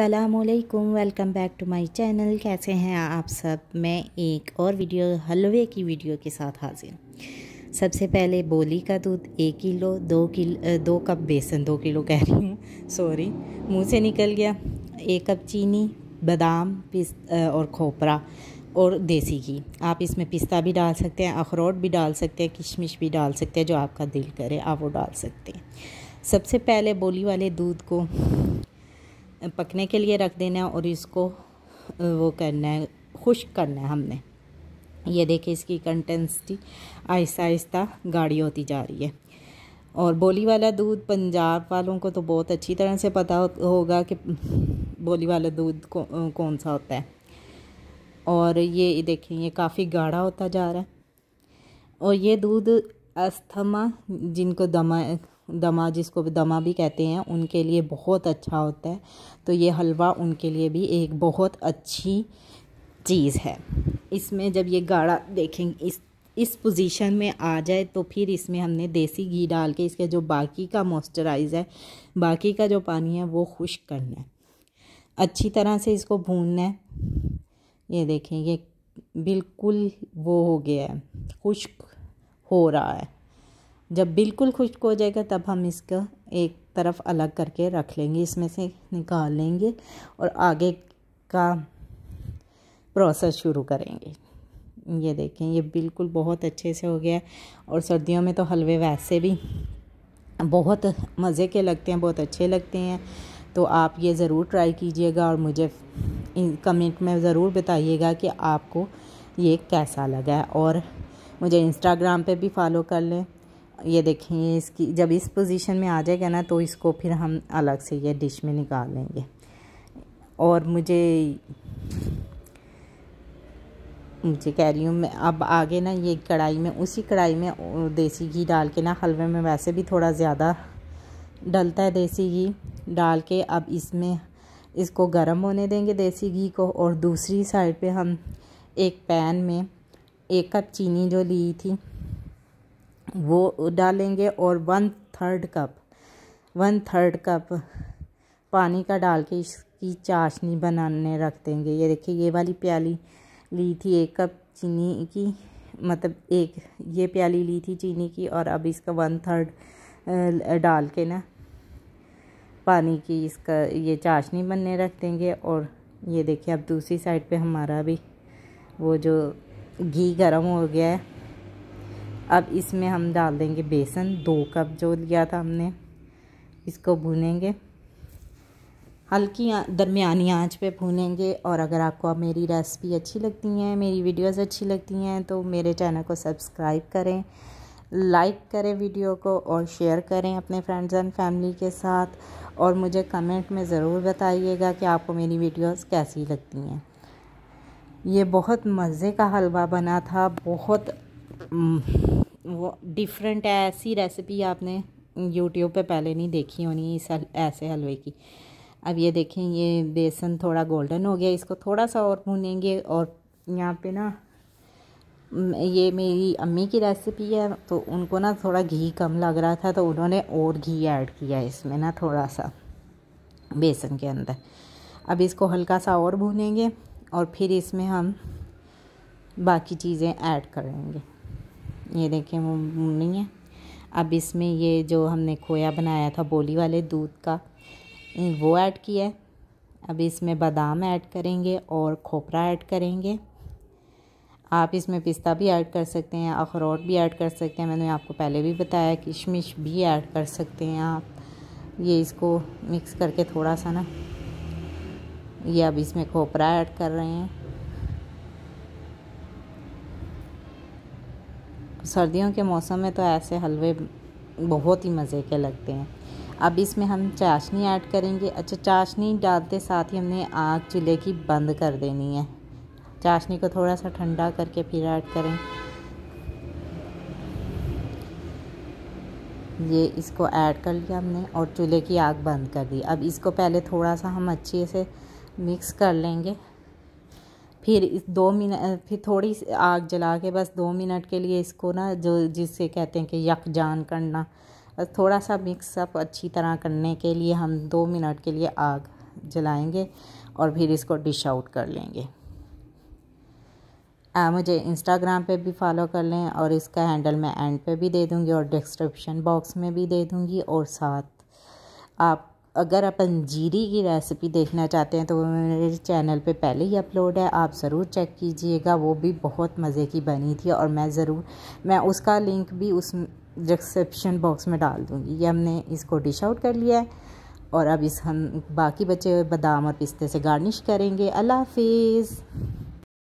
असलकुम welcome back to my channel कैसे हैं आप सब मैं एक और वीडियो हलवे की वीडियो के साथ हाजिर सबसे पहले बोली का दूध एक किलो दो किलो दो कप बेसन दो किलो कह रही हूँ सॉरी मुंह से निकल गया एक कप चीनी बादाम पिस और खोपरा और देसी घी आप इसमें पिस्ता भी डाल सकते हैं अखरोट भी डाल सकते हैं किशमिश भी डाल सकते हैं जो आपका दिल करे आप वो डाल सकते हैं सबसे पहले बोली वाले दूध को पकने के लिए रख देना है और इसको वो करना है खुश करना है हमने ये देखिए इसकी कंटेंसिटी आहिस्ता आहिस्ता गाढ़ी होती जा रही है और बोली वाला दूध पंजाब वालों को तो बहुत अच्छी तरह से पता होगा कि बोली वाला दूध कौन सा होता है और ये देखें ये काफ़ी गाढ़ा होता जा रहा है और ये दूध अस्थमा जिनको दमा दमा जिसको दमा भी कहते हैं उनके लिए बहुत अच्छा होता है तो ये हलवा उनके लिए भी एक बहुत अच्छी चीज़ है इसमें जब ये गाढ़ा देखेंगे इस इस पोजीशन में आ जाए तो फिर इसमें हमने देसी घी डाल के इसके जो बाकी का मॉइस्चराइज़ है बाकी का जो पानी है वो खुश्क करना है अच्छी तरह से इसको भूनना है ये देखें ये बिल्कुल वो हो गया है खुश्क हो रहा है जब बिल्कुल खुश्क हो जाएगा तब हम इसका एक तरफ अलग करके रख लेंगे इसमें से निकाल लेंगे और आगे का प्रोसेस शुरू करेंगे ये देखें ये बिल्कुल बहुत अच्छे से हो गया है और सर्दियों में तो हलवे वैसे भी बहुत मज़े के लगते हैं बहुत अच्छे लगते हैं तो आप ये ज़रूर ट्राई कीजिएगा और मुझे कमेंट में ज़रूर बताइएगा कि आपको ये कैसा लगा है और मुझे इंस्टाग्राम पे भी फॉलो कर लें ये देखें इसकी जब इस पोजीशन में आ जाएगा ना तो इसको फिर हम अलग से ये डिश में निकाल लेंगे और मुझे मुझे कह रही हूँ मैं अब आगे ना ये कढ़ाई में उसी कढ़ाई में देसी घी डाल के ना हलवे में वैसे भी थोड़ा ज़्यादा डलता है देसी घी डाल के अब इसमें इसको गर्म होने देंगे देसी घी को और दूसरी साइड पे हम एक पैन में एक कप चीनी जो ली थी वो डालेंगे और one third cup one third cup पानी का डाल के इसकी चाशनी बनाने रख देंगे ये देखिए ये वाली प्याली ली थी एक कप चीनी की मतलब एक ये प्याली ली थी चीनी की और अब इसका वन थर्ड डाल के ना पानी की इसका ये चाशनी बनने रख देंगे और ये देखिए अब दूसरी साइड पे हमारा भी वो जो घी गर्म हो गया है अब इसमें हम डाल देंगे बेसन दो कप जो लिया था हमने इसको भूनेंगे हल्की दरमियानी आंच पे भूनेंगे और अगर आपको अब मेरी रेसिपी अच्छी लगती हैं मेरी वीडियोस अच्छी लगती हैं तो मेरे चैनल को सब्सक्राइब करें लाइक करें वीडियो को और शेयर करें अपने फ्रेंड्स एंड फैमिली के साथ और मुझे कमेंट में ज़रूर बताइएगा कि आपको मेरी वीडियोस कैसी लगती हैं ये बहुत मज़े का हलवा बना था बहुत हम्म, वो डिफरेंट ऐसी रेसिपी आपने यूट्यूब पे पहले नहीं देखी होनी इस हल, ऐसे हलवे की अब ये देखें ये बेसन थोड़ा गोल्डन हो गया इसको थोड़ा सा और भूनेंगे और यहाँ पे ना ये मेरी अम्मी की रेसिपी है तो उनको ना थोड़ा घी कम लग रहा था तो उन्होंने और घी ऐड किया इसमें ना थोड़ा सा बेसन के अंदर अब इसको हल्का सा और भूनेंगे और फिर इसमें हम बाकी चीज़ें ऐड करेंगे ये देखें वो नहीं है अब इसमें ये जो हमने खोया बनाया था बोली वाले दूध का वो ऐड किया है अब इसमें बादाम ऐड करेंगे और खोपरा ऐड करेंगे आप इसमें पिस्ता भी ऐड कर सकते हैं अखरोट भी ऐड कर सकते हैं मैंने आपको पहले भी बताया किशमिश भी ऐड कर सकते हैं आप ये इसको मिक्स करके थोड़ा सा ना ये अब इसमें खोपरा ऐड कर रहे हैं सर्दियों के मौसम में तो ऐसे हलवे बहुत ही मज़े के लगते हैं अब इसमें हम चाशनी ऐड करेंगे अच्छा चाशनी डालते साथ ही हमने आग चूल्हे की बंद कर देनी है चाशनी को थोड़ा सा ठंडा करके फिर ऐड करें ये इसको ऐड कर लिया हमने और चूल्हे की आग बंद कर दी अब इसको पहले थोड़ा सा हम अच्छे से मिक्स कर लेंगे फिर इस दो मिनट फिर थोड़ी आग जला के बस दो मिनट के लिए इसको ना जो जिससे कहते हैं कि यकजान करना बस थोड़ा सा मिक्सअप अच्छी तरह करने के लिए हम दो मिनट के लिए आग जलाएंगे और फिर इसको डिश आउट कर लेंगे आ, मुझे इंस्टाग्राम पे भी फॉलो कर लें और इसका हैंडल मैं एंड पे भी दे दूँगी और डिस्क्रिप्शन बॉक्स में भी दे दूँगी और साथ आप अगर आप अंजीरी की रेसिपी देखना चाहते हैं तो वो मेरे चैनल पे पहले ही अपलोड है आप ज़रूर चेक कीजिएगा वो भी बहुत मज़े की बनी थी और मैं ज़रूर मैं उसका लिंक भी उस डिस्क्रिप्शन बॉक्स में डाल दूँगी ये हमने इसको डिश आउट कर लिया है और अब इस हम बाकी बचे हुए बादाम और पिस्ते से गार्निश करेंगे अल्लाह हाफिज़